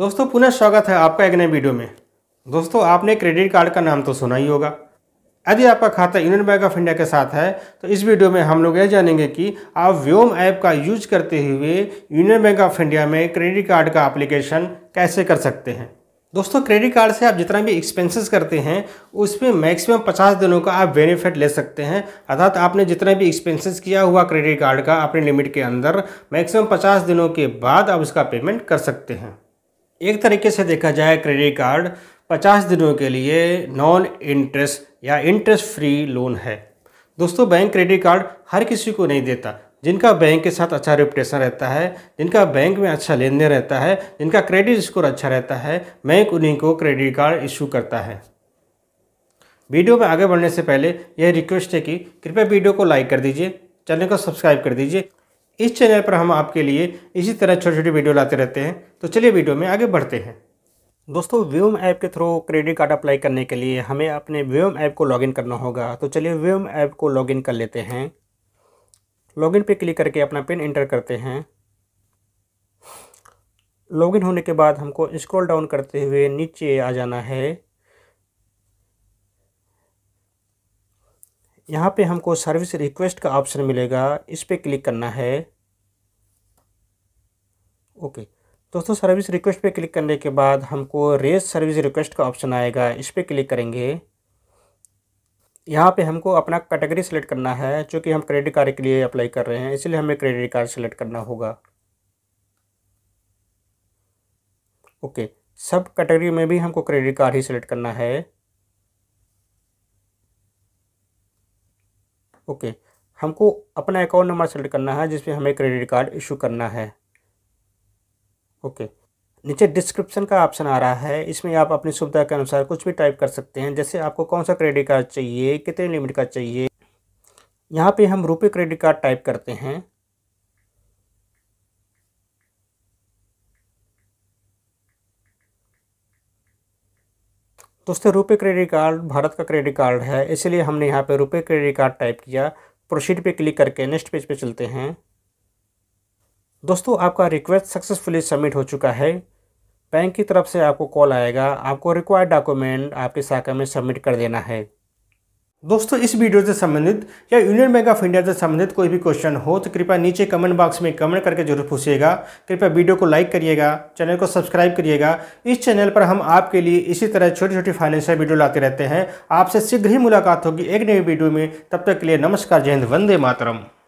दोस्तों पुनः स्वागत है आपका एक नए वीडियो में दोस्तों आपने क्रेडिट कार्ड का नाम तो सुना ही होगा यदि आपका खाता यूनियन बैंक ऑफ इंडिया के साथ है तो इस वीडियो में हम लोग यह जानेंगे कि आप व्योम ऐप का यूज करते हुए यूनियन बैंक ऑफ इंडिया में क्रेडिट कार्ड का अप्लीकेशन कैसे कर सकते हैं दोस्तों क्रेडिट कार्ड से आप जितना भी एक्सपेंसेस करते हैं उसमें मैक्सिमम पचास दिनों का आप बेनिफिट ले सकते हैं अर्थात आपने जितना भी एक्सपेंसेस किया हुआ क्रेडिट कार्ड का अपने लिमिट के अंदर मैक्सिमम पचास दिनों के बाद आप उसका पेमेंट कर सकते हैं एक तरीके से देखा जाए क्रेडिट कार्ड 50 दिनों के लिए नॉन इंटरेस्ट या इंटरेस्ट फ्री लोन है दोस्तों बैंक क्रेडिट कार्ड हर किसी को नहीं देता जिनका बैंक के साथ अच्छा रेपुटेशन रहता है जिनका बैंक में अच्छा लेन देन रहता है जिनका क्रेडिट स्कोर अच्छा रहता है बैंक उन्हीं को क्रेडिट कार्ड इशू करता है वीडियो में आगे बढ़ने से पहले यह रिक्वेस्ट है कि कृपया वीडियो को लाइक कर दीजिए चैनल को सब्सक्राइब कर दीजिए इस चैनल पर हम आपके लिए इसी तरह छोटी छोटी वीडियो लाते रहते हैं तो चलिए वीडियो में आगे बढ़ते हैं दोस्तों व्यूम ऐप के थ्रू क्रेडिट कार्ड अप्लाई करने के लिए हमें अपने व्यूम ऐप को लॉगिन करना होगा तो चलिए व्यूम ऐप को लॉगिन कर लेते हैं लॉगिन पे क्लिक करके अपना पिन इंटर करते हैं लॉगिन होने के बाद हमको स्क्रॉल डाउन करते हुए नीचे आ जाना है यहाँ पे हमको सर्विस रिक्वेस्ट का ऑप्शन मिलेगा इस पर क्लिक करना है ओके दोस्तों सर्विस रिक्वेस्ट पे क्लिक करने के बाद हमको रेस सर्विस रिक्वेस्ट का ऑप्शन आएगा इस पर क्लिक करेंगे यहाँ पे हमको अपना कैटेगरी सेलेक्ट करना है चूँकि हम क्रेडिट कार्ड के लिए अप्लाई कर रहे हैं इसलिए हमें क्रेडिट कार्ड सेलेक्ट करना होगा ओके सब कैटेगरी में भी हमको क्रेडिट कार्ड ही सेलेक्ट करना है ओके हमको अपना अकाउंट नंबर सेलेक्ट करना है जिसमें हमें क्रेडिट कार्ड इशू करना है ओके नीचे डिस्क्रिप्शन का ऑप्शन आ रहा है इसमें आप अपनी सुविधा के अनुसार कुछ भी टाइप कर सकते हैं जैसे आपको कौन सा क्रेडिट कार्ड चाहिए कितने लिमिट का चाहिए यहाँ पे हम रुपए क्रेडिट कार्ड टाइप करते हैं दोस्तों रुपए क्रेडिट कार्ड भारत का क्रेडिट कार्ड है इसलिए हमने यहाँ पे रुपए क्रेडिट कार्ड टाइप किया प्रोसीड पे क्लिक करके नेक्स्ट पेज पे चलते हैं दोस्तों आपका रिक्वेस्ट सक्सेसफुली सबमिट हो चुका है बैंक की तरफ से आपको कॉल आएगा आपको रिक्वायर्ड डॉक्यूमेंट आपकी शाखा में सबमिट कर देना है दोस्तों इस वीडियो से संबंधित या यूनियन बैंक ऑफ इंडिया से संबंधित कोई भी क्वेश्चन हो तो कृपया नीचे कमेंट बॉक्स में कमेंट करके जरूर पूछिएगा कृपया वीडियो को लाइक करिएगा चैनल को सब्सक्राइब करिएगा इस चैनल पर हम आपके लिए इसी तरह छोटी छोटी फाइनेंशियल वीडियो लाते रहते हैं आपसे शीघ्र ही मुलाकात होगी एक नई वीडियो में तब तक के लिए नमस्कार जय हिंद वंदे मातरम